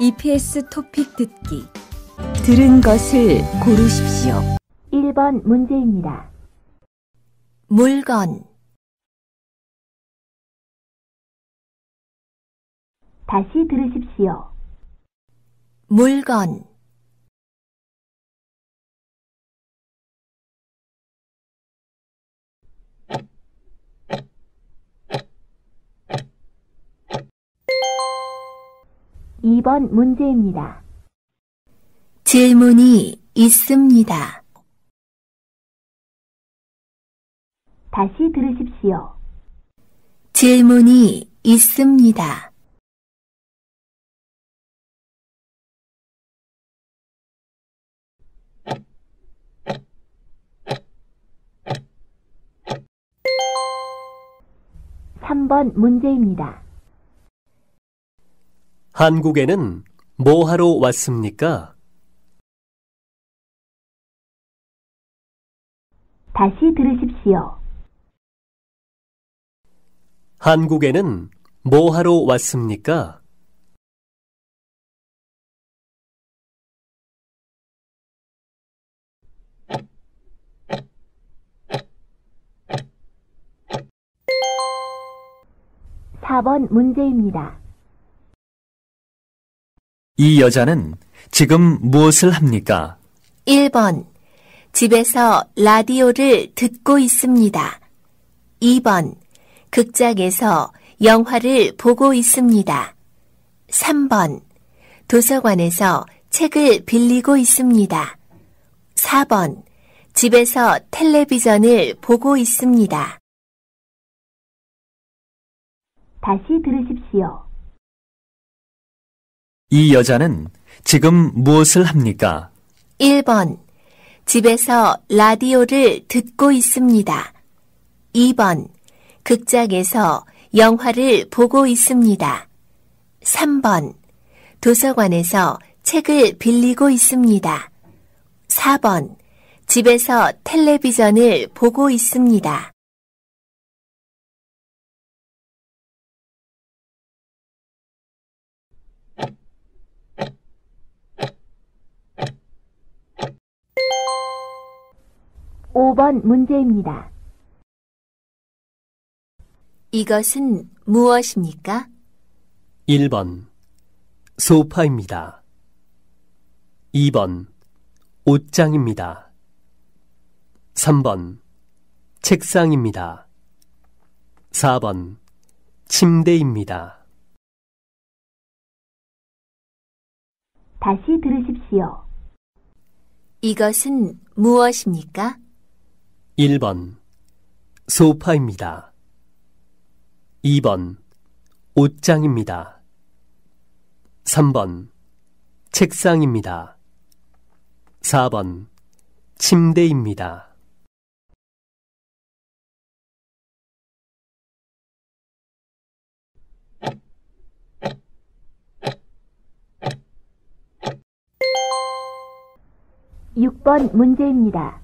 EPS 토픽 듣기 들은 것을 고르십시오. 1번 문제입니다. 물건 다시 들으십시오. 물건 2번 문제입니다. 질문이 있습니다. 다시 들으십시오. 질문이 있습니다. 3번 문제입니다. 한국에는 뭐 하러 왔습니까? 다시 들으십시오. 한국에는 뭐 하러 왔습니까? (4번) 문제입니다. 이 여자는 지금 무엇을 합니까? 1번. 집에서 라디오를 듣고 있습니다. 2번. 극장에서 영화를 보고 있습니다. 3번. 도서관에서 책을 빌리고 있습니다. 4번. 집에서 텔레비전을 보고 있습니다. 다시 들으십시오. 이 여자는 지금 무엇을 합니까? 1번. 집에서 라디오를 듣고 있습니다. 2번. 극장에서 영화를 보고 있습니다. 3번. 도서관에서 책을 빌리고 있습니다. 4번. 집에서 텔레비전을 보고 있습니다. 5번 문제입니다. 이것은 무엇입니까? 1번 소파입니다. 2번 옷장입니다. 3번 책상입니다. 4번 침대입니다. 다시 들으십시오. 이것은 무엇입니까? 1번 소파입니다. 2번 옷장입니다. 3번 책상입니다. 4번 침대입니다. 6번 문제입니다.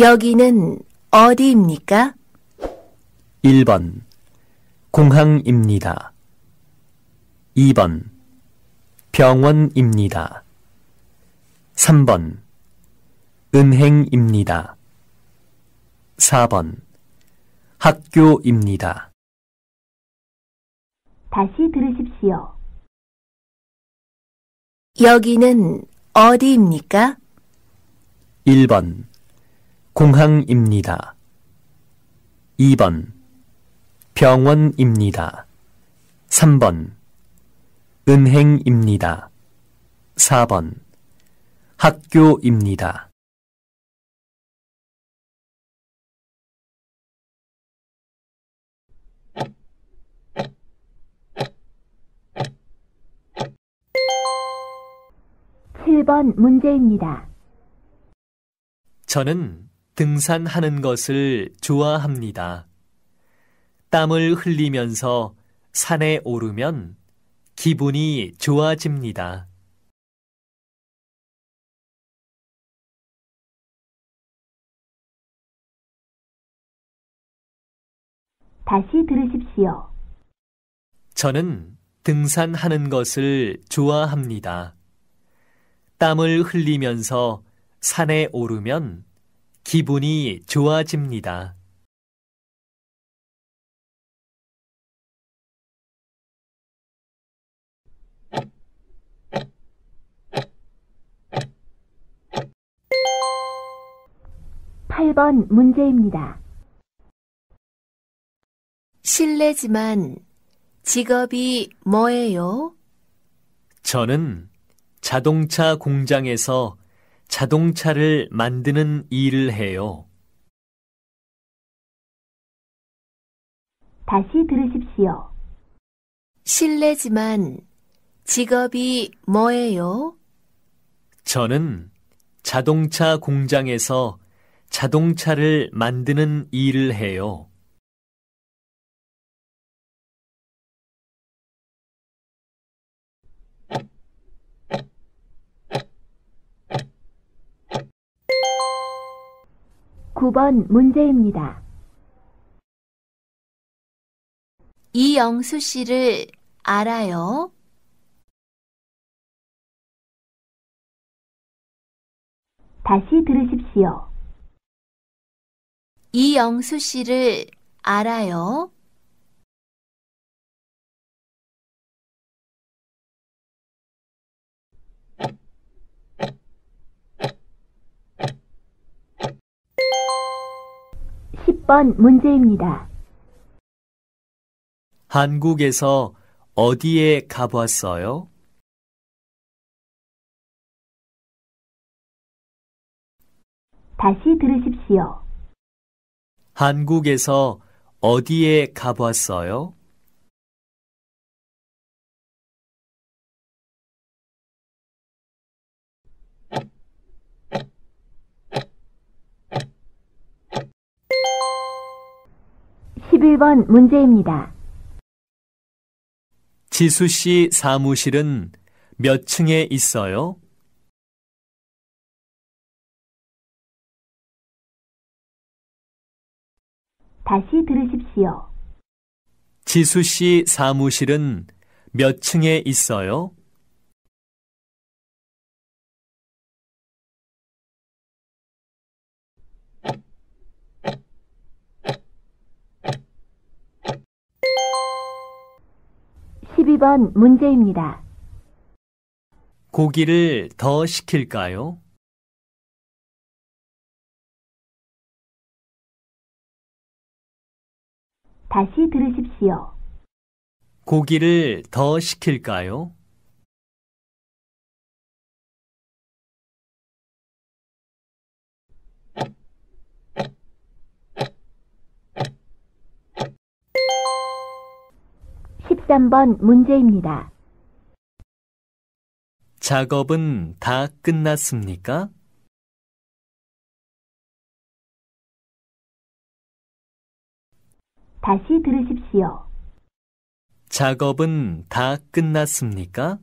여기는 어디입니까? 1번 공항입니다. 2번 병원입니다. 3번 은행입니다. 4번 학교입니다. 다시 들으십시오. 여기는 어디입니까? 1번 공항입니다. 2번 병원입니다. 3번 은행입니다. 4번 학교입니다. 7번 문제입니다. 저는 등산하는 것을 좋아합니다. 땀을 흘리면서 산에 오르면 기분이 좋아집니다. 다시 들으십시오. 저는 등산하는 것을 좋아합니다. 땀을 흘리면서 산에 오르면 기분이 좋아집니다. 8번 문제입니다. 실례지만 직업이 뭐예요? 저는 자동차 공장에서 자동차를 만드는 일을 해요. 다시 들으십시오. 실례지만 직업이 뭐예요? 저는 자동차 공장에서 자동차를 만드는 일을 해요. 9번 문제입니다. 이영수 씨를 알아요? 다시 들으십시오. 이영수 씨를 알아요? 6번 문제입니다. 한국에서 어디에 가봤어요? 다시 들으십시오. 한국에서 어디에 가봤어요? 11번 문제입니다. 지수 씨 사무실은 몇 층에 있어요? 다시 들으십시오. 지수 씨 사무실은 몇 층에 있어요? 12번 문제입니다. 고기를 더 시킬까요? 다시 들으십시오. 고기를 더 시킬까요? 13번 문제입니다. 작업은 다 끝났습니까? 다시 들으십시오. 작업은 다 끝났습니까?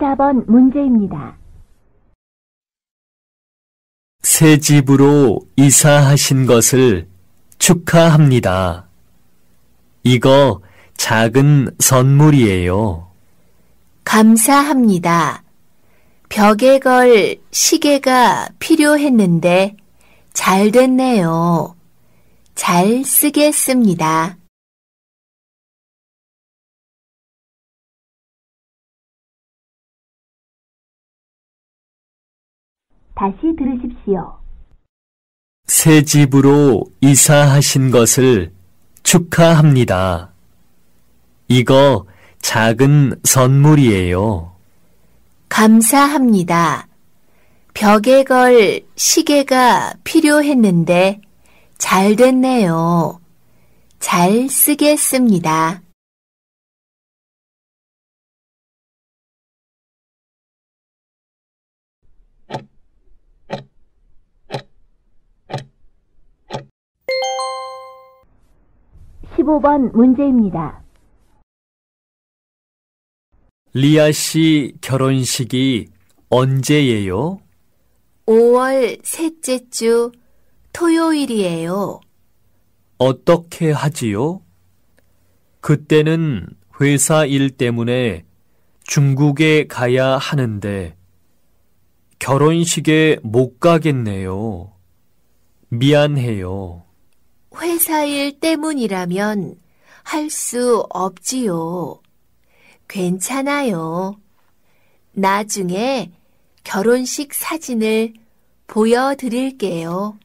14번 문제입니다. 새 집으로 이사하신 것을 축하합니다. 이거 작은 선물이에요. 감사합니다. 벽에 걸 시계가 필요했는데 잘 됐네요. 잘 쓰겠습니다. 다시 들으십시오. 새 집으로 이사하신 것을 축하합니다. 이거 작은 선물이에요. 감사합니다. 벽에 걸 시계가 필요했는데 잘 됐네요. 잘 쓰겠습니다. 15번 문제입니다. 리아 씨 결혼식이 언제예요? 5월 셋째 주 토요일이에요. 어떻게 하지요? 그때는 회사 일 때문에 중국에 가야 하는데 결혼식에 못 가겠네요. 미안해요. 회사일 때문이라면 할 수 없지요. 괜찮아요. 나중에 결혼식 사진을 보여드릴게요.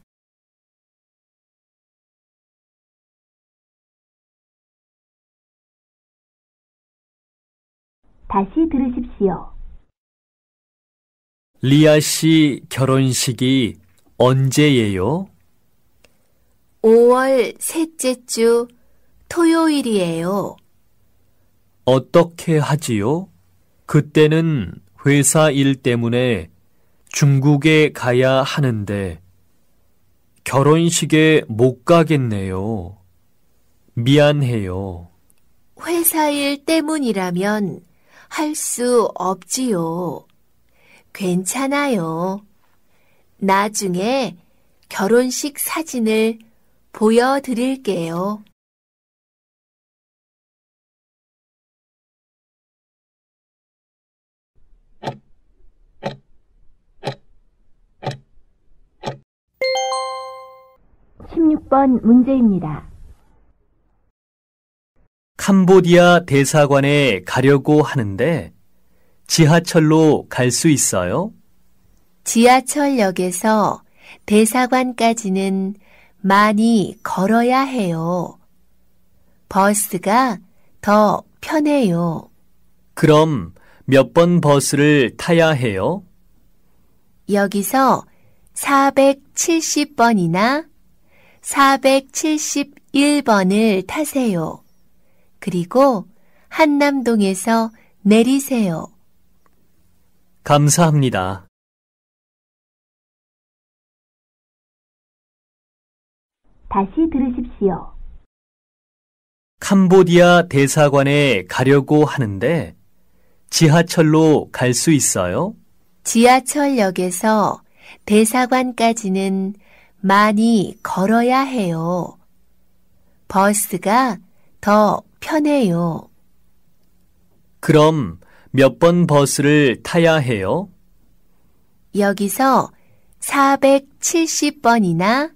다시 들으십시오. 리아 씨 결혼식이 언제예요? 5월 셋째 주 토요일이에요. 어떻게 하지요? 그때는 회사 일 때문에 중국에 가야 하는데 결혼식에 못 가겠네요. 미안해요. 회사 일 때문이라면 할 수 없지요. 괜찮아요. 나중에 결혼식 사진을 보여드릴게요. 1 6번 문제입니다. 캄보디아 대사관에 가려고 하는데 지하철로 갈 수 있어요? 지하철역에서 대사관까지는 많이 걸어야 해요. 버스가 더 편해요. 그럼 몇 번 버스를 타야 해요? 여기서 470번이나 471번을 타세요. 그리고 한남동에서 내리세요. 감사합니다. 다시 들으십시오. 캄보디아 대사관에 가려고 하는데 지하철로 갈 수 있어요? 지하철역에서 대사관까지는 많이 걸어야 해요. 버스가 더 편해요. 그럼 몇 번 버스를 타야 해요? 여기서 470번이나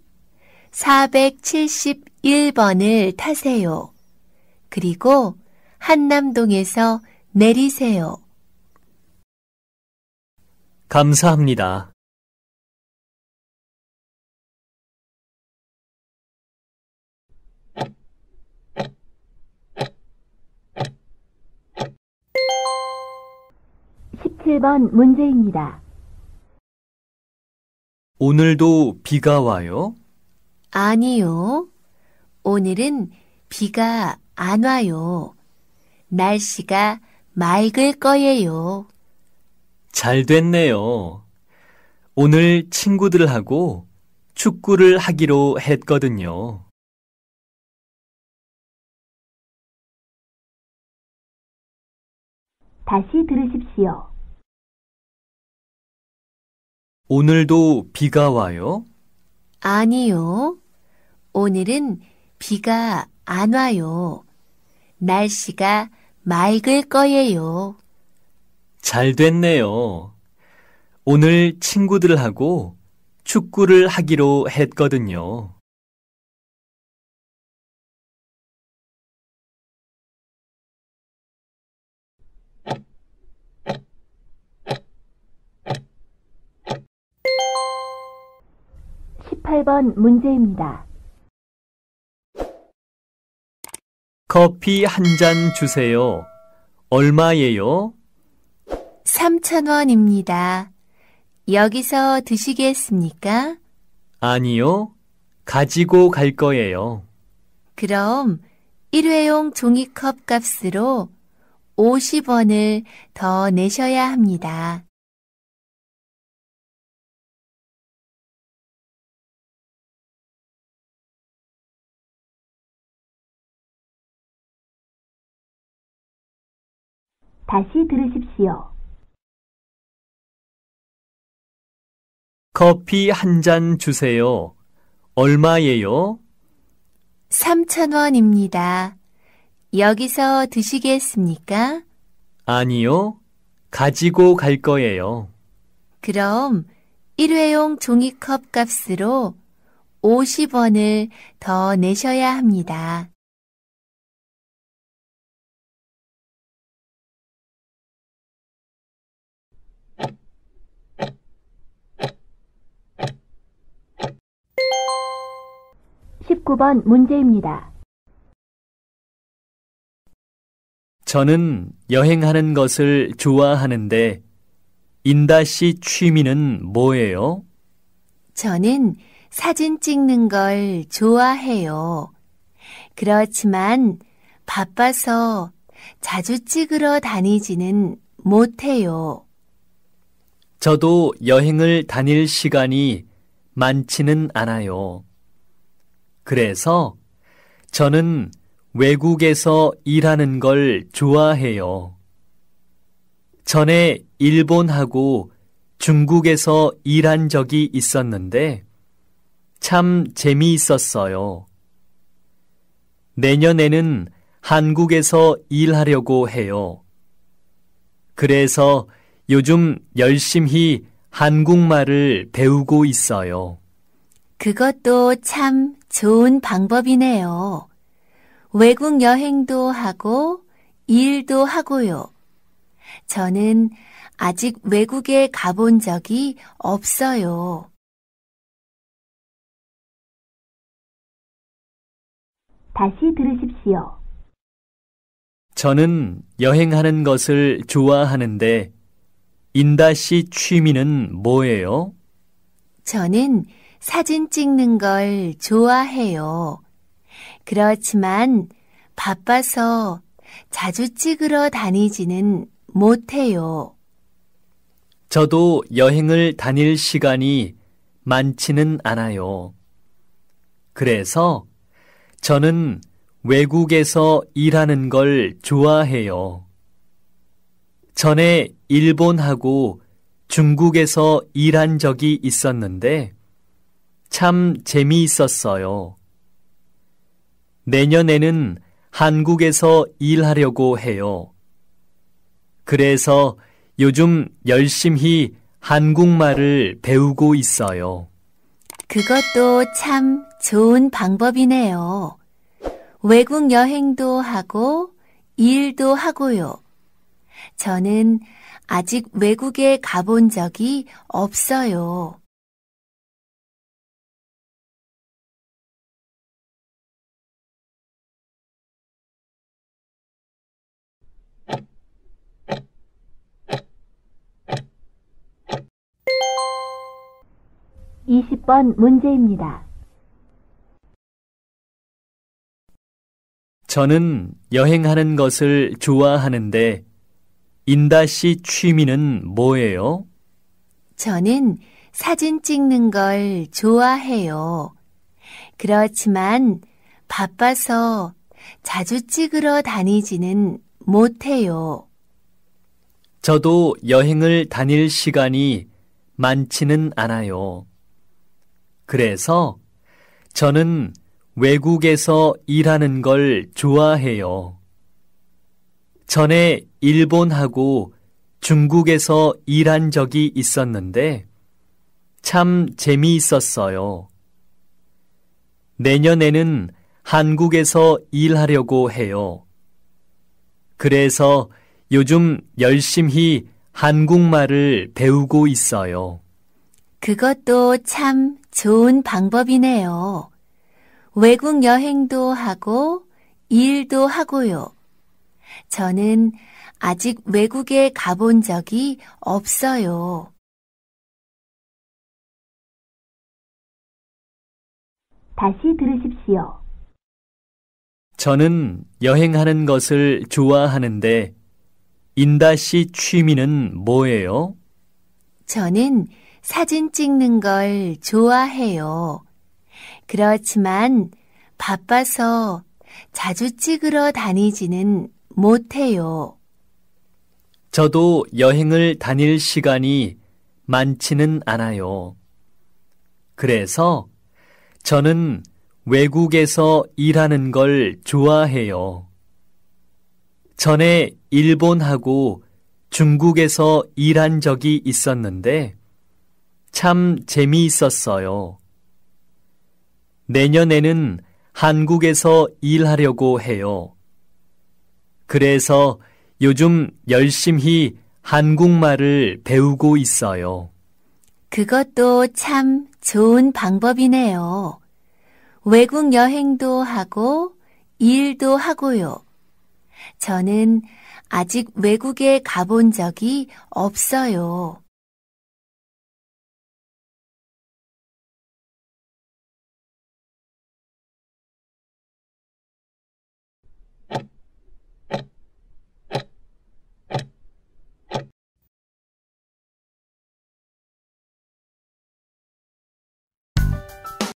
471번을 타세요. 그리고 한남동에서 내리세요. 감사합니다. 십칠 번 문제입니다. 오늘도 비가 와요? 아니요. 오늘은 비가 안 와요. 날씨가 맑을 거예요. 잘 됐네요. 오늘 친구들하고 축구를 하기로 했거든요. 다시 들으십시오. 오늘도 비가 와요? 아니요. 오늘은 비가 안 와요. 날씨가 맑을 거예요. 잘 됐네요. 오늘 친구들하고 축구를 하기로 했거든요. (18번) 문제입니다. 커피 한 잔 주세요. 얼마예요? 3,000원입니다. 여기서 드시겠습니까? 아니요. 가지고 갈 거예요. 그럼 일회용 종이컵 값으로 50원을 더 내셔야 합니다. 다시 들으십시오. 커피 한 잔 주세요. 얼마예요? 3,000원입니다. 여기서 드시겠습니까? 아니요. 가지고 갈 거예요. 그럼 일회용 종이컵 값으로 50원을 더 내셔야 합니다. 19번 문제입니다. 저는 여행하는 것을 좋아하는데 인다 씨 취미는 뭐예요? 저는 사진 찍는 걸 좋아해요. 그렇지만 바빠서 자주 찍으러 다니지는 못해요. 저도 여행을 다닐 시간이 많지는 않아요. 그래서 저는 외국에서 일하는 걸 좋아해요. 전에 일본하고 중국에서 일한 적이 있었는데 참 재미있었어요. 내년에는 한국에서 일하려고 해요. 그래서 요즘 열심히 한국말을 배우고 있어요. 그것도 참 좋은 방법이네요. 외국 여행도 하고 일도 하고요. 저는 아직 외국에 가본 적이 없어요. 다시 들으십시오. 저는 여행하는 것을 좋아하는데 인다 씨 취미는 뭐예요? 저는 사진 찍는 걸 좋아해요. 그렇지만 바빠서 자주 찍으러 다니지는 못해요. 저도 여행을 다닐 시간이 많지는 않아요. 그래서 저는 외국에서 일하는 걸 좋아해요. 전에 일본하고 중국에서 일한 적이 있었는데 참 재미있었어요. 내년에는 한국에서 일하려고 해요. 그래서 요즘 열심히 한국말을 배우고 있어요. 그것도 참 좋은 방법이네요. 외국 여행도 하고 일도 하고요. 저는 아직 외국에 가본 적이 없어요. 20번 문제입니다. 저는 여행하는 것을 좋아하는데 인다 씨 취미는 뭐예요? 저는 사진 찍는 걸 좋아해요. 그렇지만 바빠서 자주 찍으러 다니지는 못해요. 저도 여행을 다닐 시간이 많지는 않아요. 그래서 저는 외국에서 일하는 걸 좋아해요. 전에 일본하고 중국에서 일한 적이 있었는데 참 재미있었어요. 내년에는 한국에서 일하려고 해요. 그래서 요즘 열심히 한국말을 배우고 있어요. 그것도 참 좋은 방법이네요. 외국 여행도 하고 일도 하고요. 저는 아직 외국에 가본 적이 없어요. 다시 들으십시오. 저는 여행하는 것을 좋아하는데 인다 씨 취미는 뭐예요? 저는 사진 찍는 걸 좋아해요. 그렇지만 바빠서 자주 찍으러 다니지는 못해요. 저도 여행을 다닐 시간이 많지는 않아요. 그래서 저는 외국에서 일하는 걸 좋아해요. 전에 일본하고 중국에서 일한 적이 있었는데 참 재미있었어요. 내년에는 한국에서 일하려고 해요. 그래서 요즘 열심히 한국말을 배우고 있어요. 그것도 참 좋은 방법이네요. 외국 여행도 하고 일도 하고요. 저는 아직 외국에 가본 적이 없어요.